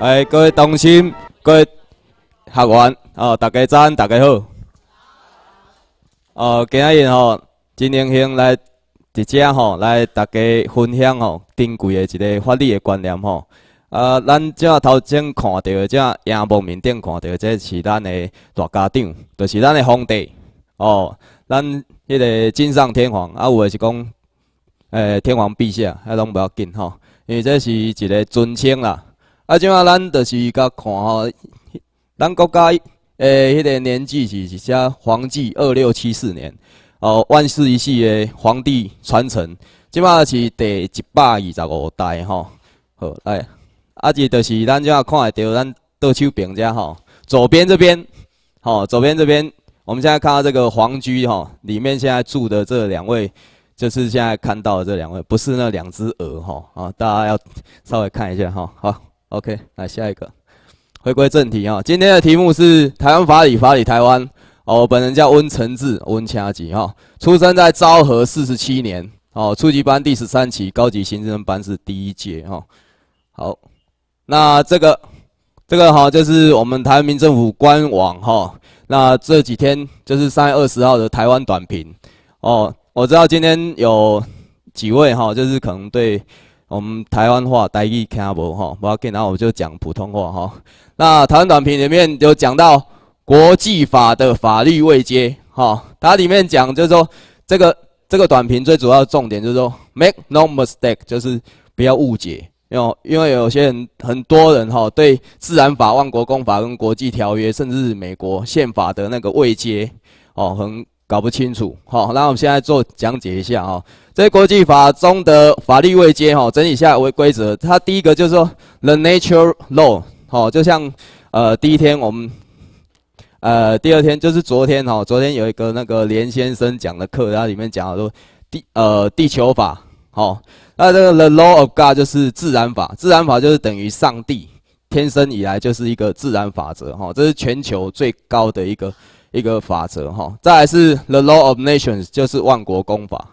哎，各位同心，各位学员，哦，大家早，大家好。哦，今日吼，真荣幸来直接吼来，大家分享吼珍贵的一个法律的观念吼。啊，咱正头前看到个荧幕面顶看到个，即是咱的大家长，就是咱的皇帝哦。咱迄个金上天皇，啊，有的是讲，诶，天皇陛下，迄拢不要紧吼，因为这是一个尊称啦。啊，即嘛咱就是甲看吼，咱国家诶迄个年纪是是写皇帝二六七四年，哦，万世一系诶皇帝传承，即嘛是第一百二十五代吼，好，哎，啊即就是咱即下看会第咱右手边只吼，左边这边，吼，左边这边，我们现在看到这个皇居吼，里面现在住的这两位，就是现在看到的这两位，不是那两只鹅吼，啊，大家要稍微看一下哈，好。OK，来下一个，回归正题啊！今天的题目是台湾法理，法理台湾。哦，我本人叫温承志，温家吉哈，出生在昭和四十七年。哦，初级班第十三期，高级行政班是第一届哈。好，那这个，这个哈，就是我们台湾民政府官网哈。那这几天就是三月二十号的台湾短评。哦，我知道今天有几位哈，就是可能对。我们台湾话大家听下无哈，不要紧，然后我就讲普通话哈。那台湾短评里面有讲到国际法的法律未接，哈，它里面讲就是说，这个这个短评最主要的重点就是说，make no mistake，就是不要误解，因为因为有些人很多人哈对自然法、万国公法跟国际条约，甚至是美国宪法的那个未接。哦，很。搞不清楚，好，那我们现在做讲解一下啊。这国际法中的法律未接哈，整理一下规规则。它第一个就是说，the nature law，好，就像，呃，第一天我们，呃，第二天就是昨天哈，昨天有一个那个连先生讲的课，然后里面讲说地呃地球法，好，那这个 the law of God 就是自然法，自然法就是等于上帝，天生以来就是一个自然法则哈，这是全球最高的一个。一个法则哈，再是《The Law of Nations》，就是万国公法，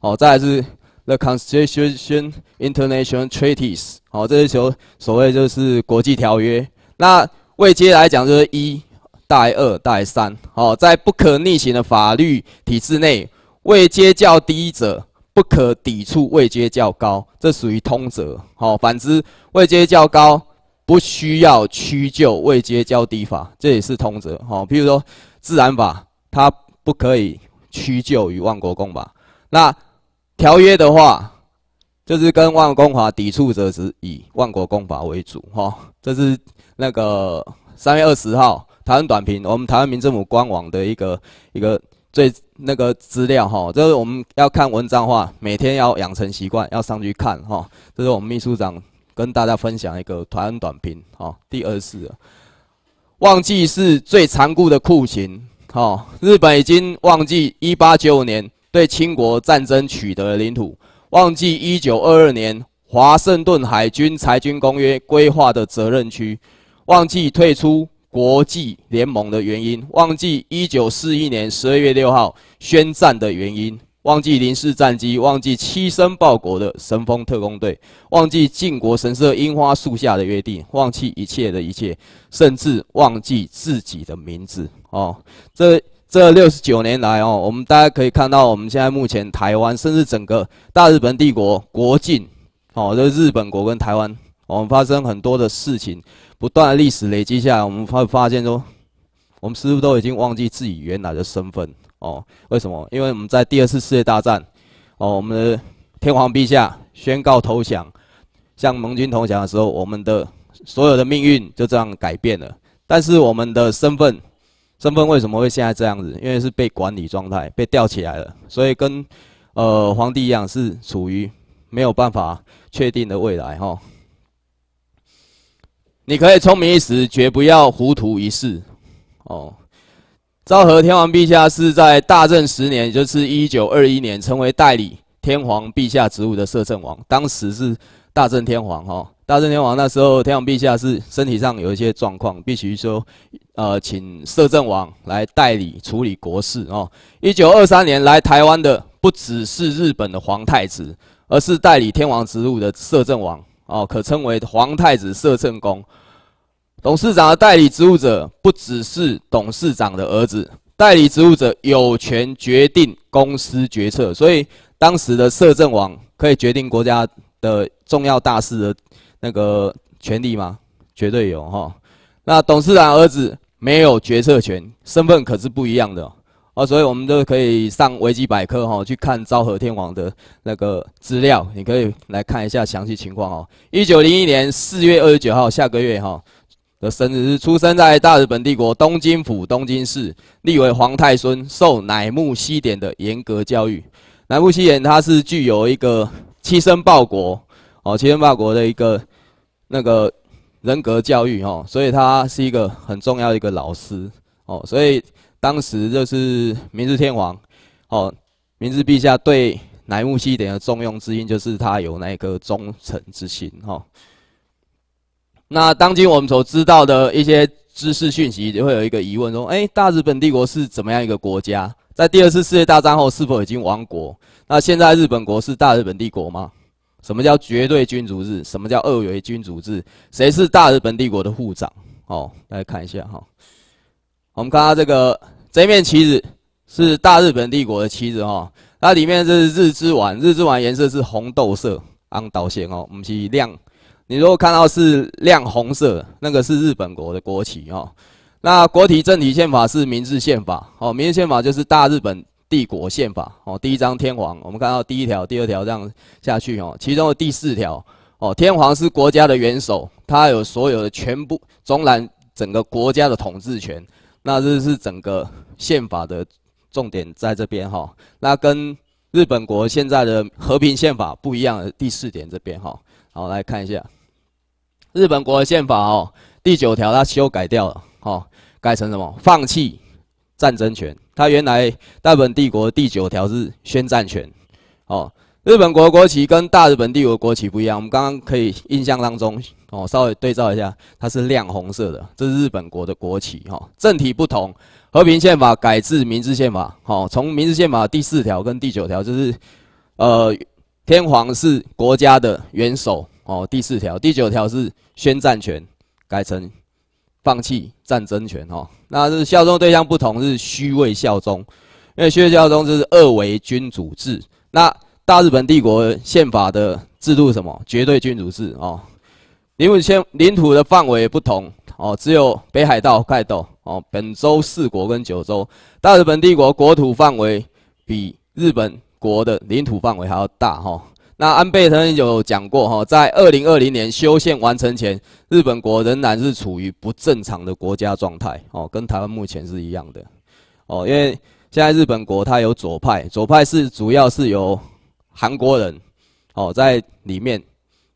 哦，再是《The Constitution International Treaties》，哦，这些所所谓就是国际条约。那位阶来讲，就是一代、二代、三代，哦，在不可逆行的法律体制内，位阶较低者不可抵触位阶较高，这属于通则，哦，反之，位阶较高不需要屈就位阶较低法，这也是通则，哦，譬如说。自然法，它不可以屈就于万国公法。那条约的话，就是跟万国法抵触者，是以万国公法为主。哈，这是那个三月二十号台湾短评，我们台湾民政府官网的一个一个最那个资料。哈，这是我们要看文章的话，每天要养成习惯，要上去看。哈，这是我们秘书长跟大家分享一个台湾短评。哈，第二次。忘记是最残酷的酷刑。好，日本已经忘记一八九五年对清国战争取得领土，忘记一九二二年华盛顿海军裁军公约规划的责任区，忘记退出国际联盟的原因，忘记一九四一年十二月六号宣战的原因。忘记零式战机，忘记牺牲报国的神风特工队，忘记靖国神社樱花树下的约定，忘记一切的一切，甚至忘记自己的名字。哦，这这六十九年来哦，我们大家可以看到，我们现在目前台湾，甚至整个大日本帝国国境，哦，这日本国跟台湾，我们发生很多的事情，不断历史累积下来，我们发发现说，我们是不是都已经忘记自己原来的身份？哦，为什么？因为我们在第二次世界大战，哦，我们的天皇陛下宣告投降，向盟军投降的时候，我们的所有的命运就这样改变了。但是我们的身份，身份为什么会现在这样子？因为是被管理状态，被吊起来了，所以跟呃皇帝一样，是处于没有办法确定的未来。哈，你可以聪明一时，绝不要糊涂一世。哦。昭和天皇陛下是在大正十年，也就是1921年，成为代理天皇陛下职务的摄政王。当时是大正天皇，哈，大正天皇那时候天皇陛下是身体上有一些状况，必须说，呃，请摄政王来代理处理国事哦。1923年来台湾的不只是日本的皇太子，而是代理天皇职务的摄政王哦，可称为皇太子摄政公。董事长的代理职务者不只是董事长的儿子，代理职务者有权决定公司决策，所以当时的摄政王可以决定国家的重要大事的那个权利吗？绝对有哈。那董事长儿子没有决策权，身份可是不一样的哦。所以我们都可以上维基百科哈，去看昭和天王的那个资料，你可以来看一下详细情况哦。一九零一年四月二十九号，下个月哈。的生日是出生在大日本帝国东京府东京市，立为皇太孙，受乃木希典的严格教育。乃木希典他是具有一个七身报国，哦，七身报国的一个那个人格教育，哦，所以他是一个很重要的一个老师，哦，所以当时就是明治天皇，哦，明治陛下对乃木希典的重用之一，就是他有那个忠诚之心，哈。那当今我们所知道的一些知识讯息，就会有一个疑问说：，哎，大日本帝国是怎么样一个国家？在第二次世界大战后是否已经亡国？那现在日本国是大日本帝国吗？什么叫绝对君主制？什么叫二元君主制？谁是大日本帝国的护长？哦，大家看一下哈，我们看到这个这面旗子是大日本帝国的旗子哈，它里面是日之丸，日之丸颜色是红豆色，昂导线哦，唔是亮。你如果看到是亮红色，那个是日本国的国旗哦。那国体政体宪法是明治宪法哦，明治宪法就是大日本帝国宪法哦。第一章天皇，我们看到第一条、第二条这样下去哦。其中的第四条哦，天皇是国家的元首，他有所有的全部总揽整个国家的统治权。那这是整个宪法的重点在这边哈。那跟日本国现在的和平宪法不一样，的第四点这边哈。好，来看一下日本国宪法哦，第九条它修改掉了，哦，改成什么？放弃战争权。它原来大日本帝国第九条是宣战权，哦，日本国国旗跟大日本帝国国旗不一样，我们刚刚可以印象当中，哦，稍微对照一下，它是亮红色的，这是日本国的国旗哈，政体不同，和平宪法改制明治宪法，好，从明治宪法第四条跟第九条就是，呃。天皇是国家的元首哦。第四条、第九条是宣战权，改成放弃战争权哦。那是效忠对象不同，是虚位效忠，因为虚位效忠就是二为君主制。那大日本帝国宪法的制度什么？绝对君主制哦。领土宪领土的范围不同哦，只有北海道、盖斗哦、本州四国跟九州。大日本帝国国土范围比日本。国的领土范围还要大哈，那安倍曾经有讲过哈，在二零二零年修宪完成前，日本国仍然是处于不正常的国家状态哦，跟台湾目前是一样的哦，因为现在日本国它有左派，左派是主要是由韩国人哦在里面，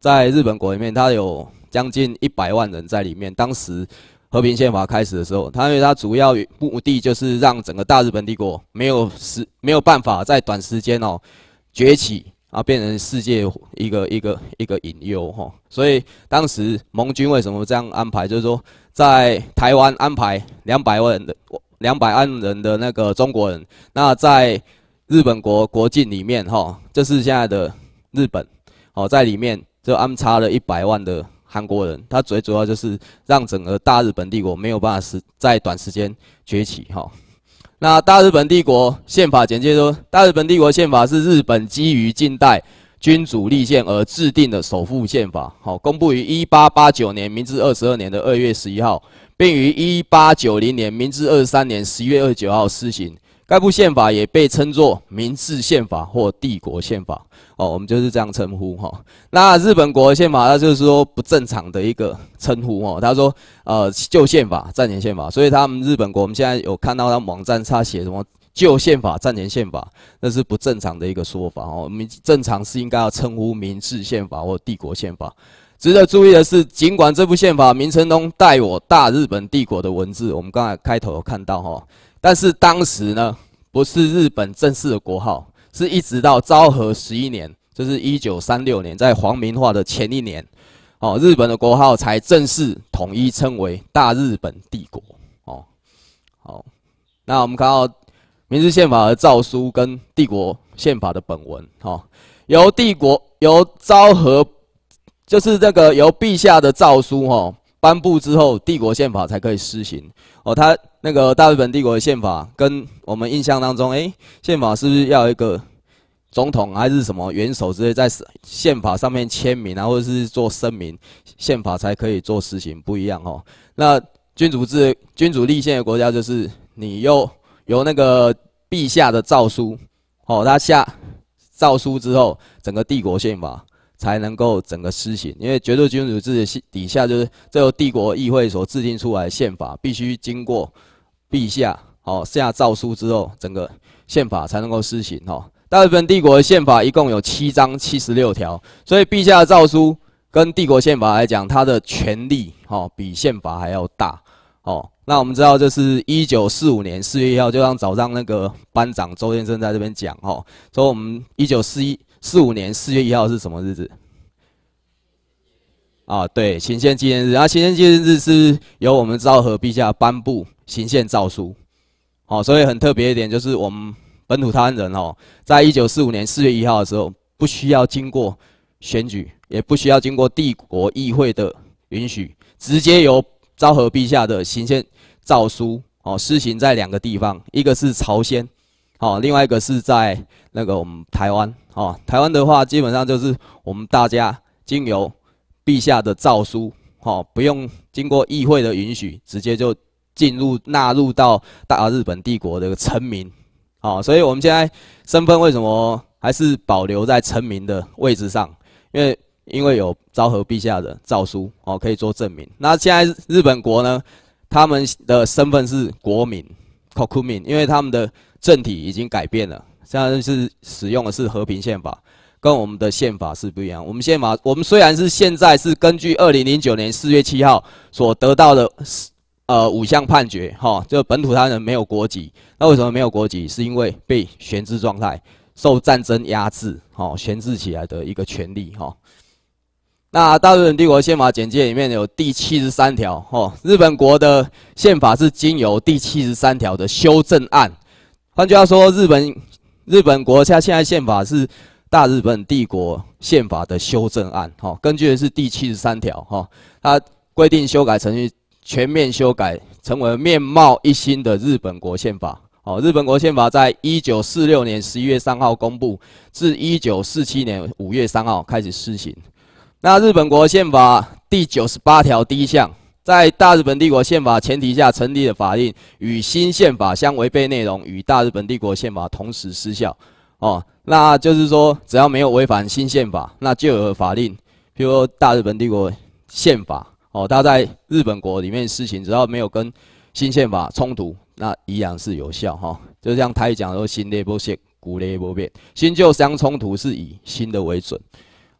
在日本国里面，它有将近一百万人在里面，当时。和平宪法开始的时候，它因为它主要目的就是让整个大日本帝国没有时没有办法在短时间哦崛起，啊，变成世界一个一个一个隐忧哈。所以当时盟军为什么这样安排，就是说在台湾安排两百万人的两百万人的那个中国人，那在日本国国境里面哈，这是现在的日本哦，在里面就安插了一百万的。韩国人，他最主要就是让整个大日本帝国没有办法时在短时间崛起哈。那大日本帝国宪法简介说，大日本帝国宪法是日本基于近代君主立宪而制定的首富宪法，好，公布于一八八九年明治二十二年的二月十一号，并于一八九零年明治二十三年十一月二十九号施行。该部宪法也被称作《民事宪法》或《帝国宪法》，哦，我们就是这样称呼哈。那日本国宪法，那就是说不正常的一个称呼哦。他说，呃，旧宪法、战前宪法，所以他们日本国，我们现在有看到他网站他写什么旧宪法、战前宪法，那是不正常的一个说法哦。我们正常是应该要称呼《民事宪法》或《帝国宪法》。值得注意的是，尽管这部宪法名称中带有大日本帝国的文字，我们刚才开头有看到哈。但是当时呢，不是日本正式的国号，是一直到昭和十一年，就是一九三六年，在皇民化的前一年，哦，日本的国号才正式统一称为大日本帝国，哦，好，那我们看到《明治宪法》的诏书跟《帝国宪法》的本文，哈，由帝国由昭和，就是这个由陛下的诏书哈颁布之后，帝国宪法才可以施行，哦，他。那个大日本帝国的宪法，跟我们印象当中，哎，宪法是不是要一个总统还是什么元首之类在宪法上面签名啊，或者是做声明，宪法才可以做实行不一样哦。那君主制、君主立宪的国家就是你又有那个陛下的诏书，哦，他下诏书之后，整个帝国宪法。才能够整个施行，因为绝对君主制底下就是最后帝国议会所制定出来宪法，必须经过陛下哦下诏书之后，整个宪法才能够施行哦。大日本帝国的宪法一共有七章七十六条，所以陛下的诏书跟帝国宪法来讲，他的权力哦比宪法还要大哦。那我们知道，这是一九四五年四月一号，就像早上那个班长周先生在这边讲哦，说我们一九四一。四五年四月一号是什么日子？啊，对，行宪纪念日。那、后行宪纪念日是由我们昭和陛下颁布行宪诏书，哦，所以很特别一点就是，我们本土台湾人哦，在一九四五年四月一号的时候，不需要经过选举，也不需要经过帝国议会的允许，直接由昭和陛下的行宪诏书哦施行在两个地方，一个是朝鲜，哦，另外一个是在那个我们台湾。哦，台湾的话，基本上就是我们大家经由陛下的诏书，哈，不用经过议会的允许，直接就进入纳入到大日本帝国的臣民。哦，所以我们现在身份为什么还是保留在臣民的位置上？因为因为有昭和陛下的诏书，哦，可以做证明。那现在日本国呢，他们的身份是国民，kokumin，因为他们的政体已经改变了。现在是使用的是和平宪法，跟我们的宪法是不一样。我们宪法，我们虽然是现在是根据二零零九年四月七号所得到的呃五项判决，哈，就本土他人没有国籍，那为什么没有国籍？是因为被悬置状态，受战争压制，哈，悬置起来的一个权利，哈。那大日本帝国宪法简介里面有第七十三条，哈，日本国的宪法是经由第七十三条的修正案，换句话说，日本。日本国家现在宪法是大日本帝国宪法的修正案，哈，根据的是第七十三条，哈，它规定修改程序，全面修改成为面貌一新的日本国宪法，好，日本国宪法在一九四六年十一月三号公布，至一九四七年五月三号开始施行。那日本国宪法第九十八条第一项。在大日本帝国宪法前提下成立的法令，与新宪法相违背内容，与大日本帝国宪法同时失效。哦，那就是说，只要没有违反新宪法，那旧的法令，譬如说大日本帝国宪法，哦，它在日本国里面施行，只要没有跟新宪法冲突，那一样是有效。哈，就像他讲说“新内不现，古内不变”，新旧相冲突是以新的为准。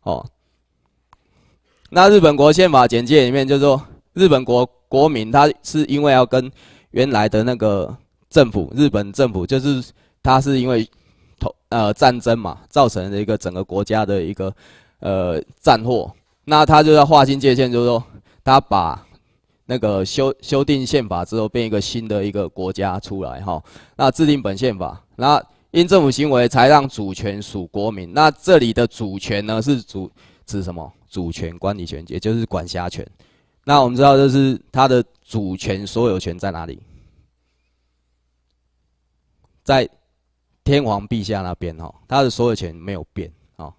哦，那日本国宪法简介里面就说。日本国国民，他是因为要跟原来的那个政府，日本政府，就是他是因为投呃战争嘛，造成了一个整个国家的一个呃战祸，那他就要划清界限，就是说他把那个修修订宪法之后，变一个新的一个国家出来哈。那制定本宪法，那因政府行为才让主权属国民。那这里的主权呢，是主指什么？主权管理权，也就是管辖权。那我们知道，就是它的主权所有权在哪里？在天皇陛下那边哈，它的所有权没有变啊。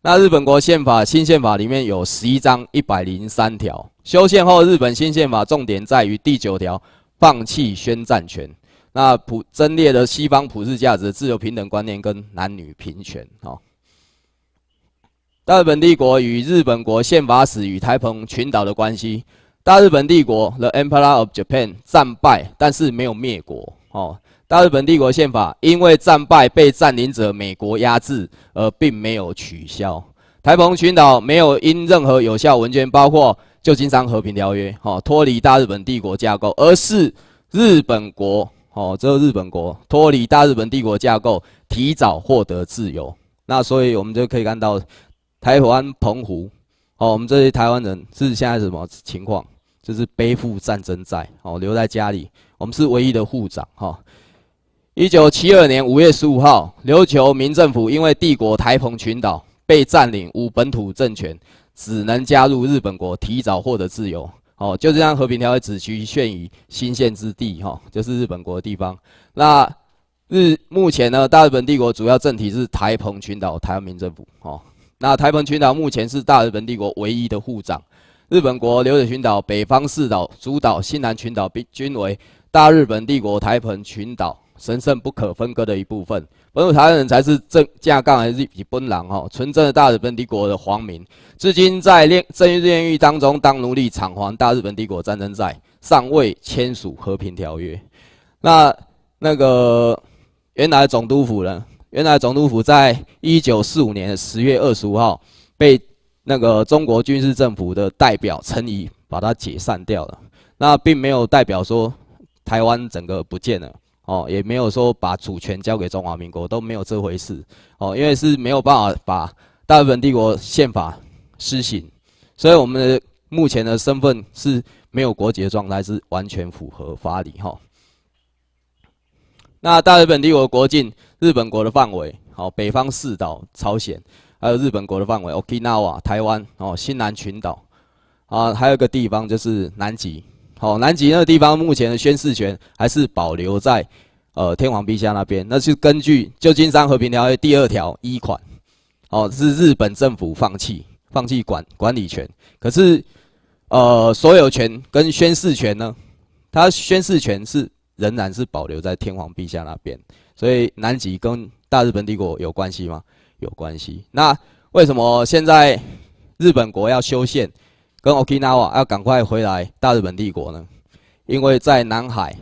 那日本国宪法新宪法里面有十一章一百零三条，修宪后日本新宪法重点在于第九条，放弃宣战权。那普争列的西方普世价值，自由平等观念跟男女平权哦。大日本帝国与日本国宪法史与台澎群岛的关系。大日本帝国 （The Empire of Japan） 战败，但是没有灭国。哦，大日本帝国宪法因为战败被占领者美国压制，而并没有取消。台澎群岛没有因任何有效文件，包括《旧金山和平条约》哦，脱离大日本帝国架构，而是日本国哦，只有日本国脱离大日本帝国架构，提早获得自由。那所以我们就可以看到。台湾澎湖，哦，我们这些台湾人是现在什么情况？就是背负战争债，哦，留在家里。我们是唯一的护长，哈。一九七二年五月十五号，琉球民政府因为帝国台澎群岛被占领，无本土政权，只能加入日本国，提早获得自由。哦，就这样和平条约只局限于新线之地，哈，就是日本国地方。那日目前呢，大日本帝国主要政体是台澎群岛、台湾民政府，哦。那台澎群岛目前是大日本帝国唯一的护长，日本国琉球群岛北方四岛主岛西南群岛，均为大日本帝国台澎群岛神圣不可分割的一部分。本土台湾人才是正架杠，还是匹奔狼？哈，纯正的大日本帝国的皇民，至今在炼正狱炼狱当中当奴隶，偿还大日本帝国战争债，尚未签署和平条约。那那个原来总督府呢？原来总督府在一九四五年十月二十五号被那个中国军事政府的代表陈仪把它解散掉了。那并没有代表说台湾整个不见了哦，也没有说把主权交给中华民国都没有这回事哦，因为是没有办法把大日本帝国宪法施行，所以我们的目前的身份是没有国籍的状态是完全符合法理哈。那大日本帝国国境，日本国的范围，好，北方四岛、朝鲜，还有日本国的范围，Okinawa、台湾，哦，西南群岛，啊，还有个地方就是南极，好，南极那个地方目前的宣誓权还是保留在，呃，天皇陛下那边，那是根据《旧金山和平条约》第二条一款，哦，是日本政府放弃，放弃管管理权，可是，呃，所有权跟宣誓权呢，它宣誓权是。仍然是保留在天皇陛下那边，所以南极跟大日本帝国有关系吗？有关系。那为什么现在日本国要修宪，跟 Okinawa 要赶快回来大日本帝国呢？因为在南海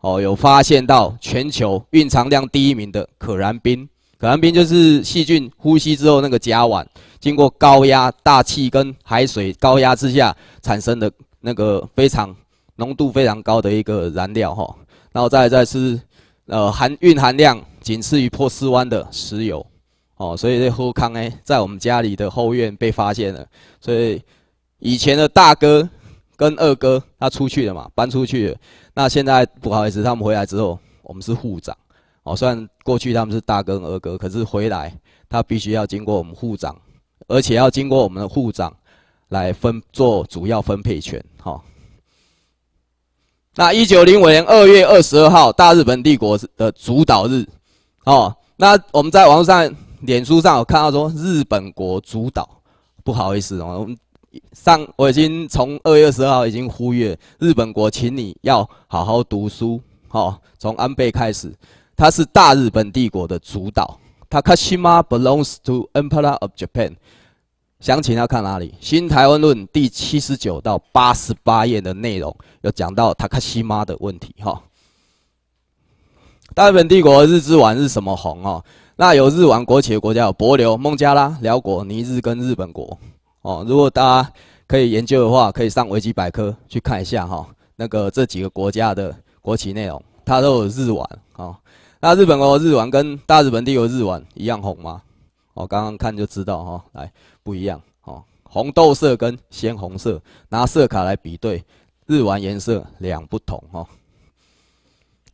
哦，有发现到全球蕴藏量第一名的可燃冰。可燃冰就是细菌呼吸之后那个甲烷，经过高压、大气跟海水高压之下产生的那个非常浓度非常高的一个燃料，哈。然后再再是，呃，含蕴含量仅次于波斯湾的石油，哦，所以这富康哎，在我们家里的后院被发现了。所以以前的大哥跟二哥他出去了嘛，搬出去。那现在不好意思，他们回来之后，我们是护长。哦，虽然过去他们是大哥二哥，可是回来他必须要经过我们护长，而且要经过我们的护长来分做主要分配权，哈。那一九零五年二月二十二号，大日本帝国的主导日，哦，那我们在网上、脸书上有看到说日本国主导，不好意思哦，上我已经从二月二十二号已经呼吁日本国，请你要好好读书，哦，从安倍开始，他是大日本帝国的主导，他 k a s h i m a belongs to e m p e r r of Japan。详情要看哪里，《新台湾论》第七十九到八十八页的内容，有讲到塔克西妈的问题。哈，大日本帝国日之丸是什么红哦？那有日丸国企的国家有帛琉、孟加拉、辽国、尼日跟日本国哦。如果大家可以研究的话，可以上维基百科去看一下哈，那个这几个国家的国旗内容，它都有日丸啊。那日本国日丸跟大日本帝国日丸一样红吗？哦，刚刚看就知道哈，来。不一样哦，红豆色跟鲜红色拿色卡来比对，日丸颜色两不同哦。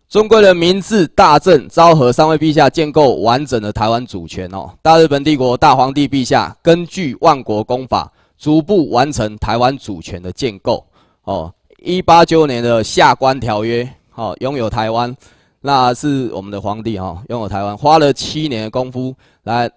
中贵的明治大政，昭和三位陛下建构完整的台湾主权哦。大日本帝国大皇帝陛下根据万国公法逐步完成台湾主权的建构哦。一八九年的下关条约哦，拥有台湾，那是我们的皇帝哦，拥有台湾花了七年的功夫来。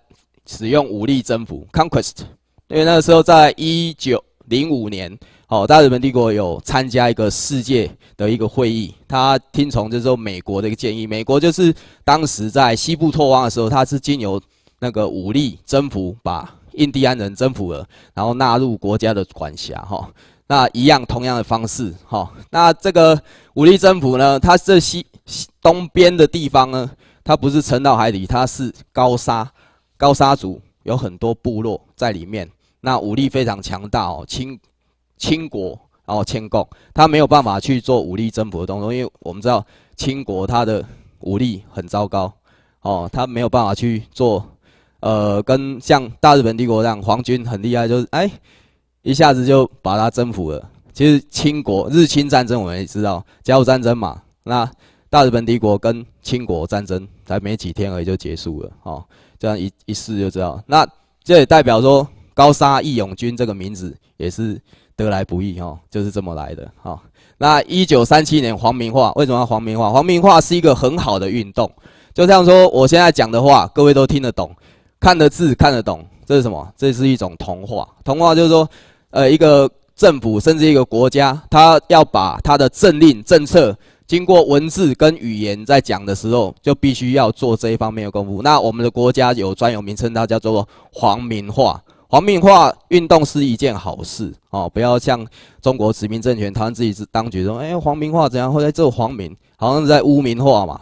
使用武力征服 （conquest），因为那个时候在一九零五年，哦，大日本帝国有参加一个世界的一个会议，他听从就是说美国的一个建议。美国就是当时在西部拓荒的时候，他是经由那个武力征服把印第安人征服了，然后纳入国家的管辖。哈，那一样同样的方式，哈，那这个武力征服呢，它这西西东边的地方呢，它不是沉到海底，它是高沙。高沙族有很多部落在里面，那武力非常强大哦。清清国哦，迁贡，他没有办法去做武力征服的动作，因为我们知道清国他的武力很糟糕哦，他没有办法去做呃，跟像大日本帝国这样皇军很厉害，就是哎，一下子就把他征服了。其实清国日清战争我们也知道，甲午战争嘛，那大日本帝国跟清国战争才没几天而已就结束了哦。这样一一试就知道，那这也代表说“高沙义勇军”这个名字也是得来不易哈，就是这么来的哈。那一九三七年，黄明化为什么要黄明化？黄明化是一个很好的运动，就像说我现在讲的话，各位都听得懂、看得字、看得懂，这是什么？这是一种童话。童话就是说，呃，一个政府甚至一个国家，他要把他的政令、政策。经过文字跟语言在讲的时候，就必须要做这一方面的功夫。那我们的国家有专有名称，它叫做“黄民化”。黄民化运动是一件好事哦，不要像中国殖民政权，他们自己是当局说：“哎，黄民化怎样？”或者这个“黄民”好像是在污名化嘛。